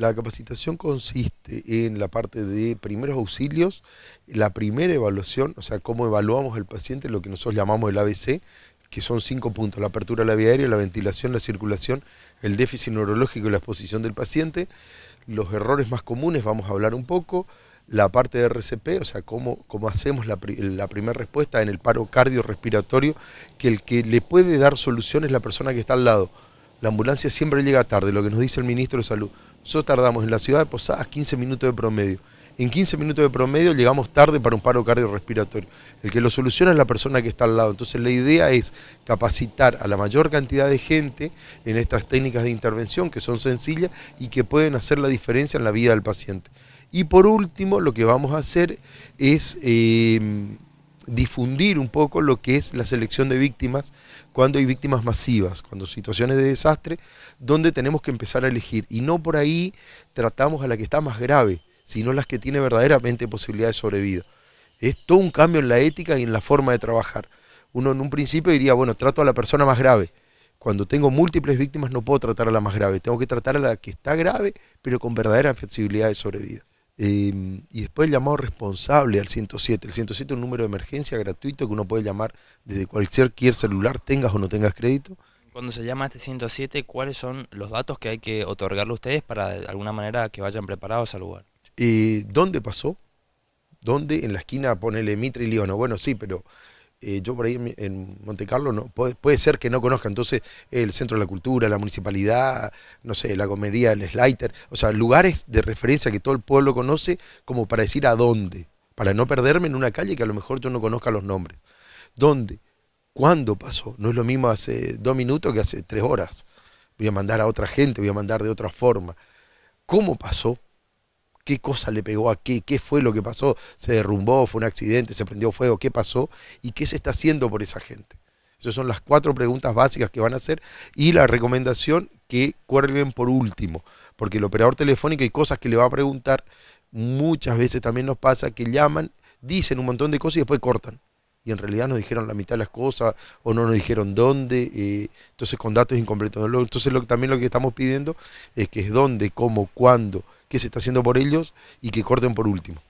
La capacitación consiste en la parte de primeros auxilios, la primera evaluación, o sea, cómo evaluamos al paciente, lo que nosotros llamamos el ABC, que son cinco puntos, la apertura de la vía aérea, la ventilación, la circulación, el déficit neurológico y la exposición del paciente, los errores más comunes, vamos a hablar un poco, la parte de RCP, o sea, cómo, cómo hacemos la, la primera respuesta en el paro cardiorrespiratorio, que el que le puede dar solución es la persona que está al lado. La ambulancia siempre llega tarde, lo que nos dice el ministro de Salud. Nosotros tardamos en la ciudad de Posadas 15 minutos de promedio. En 15 minutos de promedio llegamos tarde para un paro cardiorrespiratorio. El que lo soluciona es la persona que está al lado. Entonces la idea es capacitar a la mayor cantidad de gente en estas técnicas de intervención que son sencillas y que pueden hacer la diferencia en la vida del paciente. Y por último, lo que vamos a hacer es... Eh, difundir un poco lo que es la selección de víctimas cuando hay víctimas masivas, cuando situaciones de desastre, donde tenemos que empezar a elegir. Y no por ahí tratamos a la que está más grave, sino las que tiene verdaderamente posibilidad de sobrevivir Es todo un cambio en la ética y en la forma de trabajar. Uno en un principio diría, bueno, trato a la persona más grave. Cuando tengo múltiples víctimas no puedo tratar a la más grave, tengo que tratar a la que está grave, pero con verdadera posibilidad de sobrevivir Em, y después el llamado responsable al 107. El 107 es un número de emergencia gratuito que uno puede llamar desde cualquier, celular, tengas o no tengas crédito. Cuando se llama este 107, ¿cuáles son los datos que hay que otorgarle a ustedes para de alguna manera que vayan preparados al lugar? y eh, ¿Dónde pasó? ¿Dónde? En la esquina ponele Mitre y Líbano. Bueno, sí, pero eh, yo por ahí en, Montecarlo, Monte Carlo no, puede, ser que no conozca. Entonces, el Centro de la Cultura, la municipalidad, no sé, la comería, el Slighter, o sea, lugares de referencia que todo el pueblo conoce como para decir a dónde, para no perderme en una calle que a lo mejor yo no conozca los nombres. ¿Dónde? ¿Cuándo pasó? No es lo mismo hace dos minutos que hace tres horas. Voy a mandar a otra gente, voy a mandar de otra forma. ¿Cómo pasó? qué cosa le pegó a qué, qué fue lo que pasó, se derrumbó, fue un accidente, se prendió fuego, qué pasó y qué se está haciendo por esa gente. Esas son las cuatro preguntas básicas que van a hacer y la recomendación que cuelguen por último, porque el operador telefónico y cosas que le va a preguntar, muchas veces también nos pasa que llaman, dicen un montón de cosas y después cortan y en realidad nos dijeron la mitad de las cosas o no nos dijeron dónde, eh, entonces con datos incompletos. Entonces lo, también lo que estamos pidiendo es que es dónde, cómo, cuándo, qué se está haciendo por ellos y que corten por último.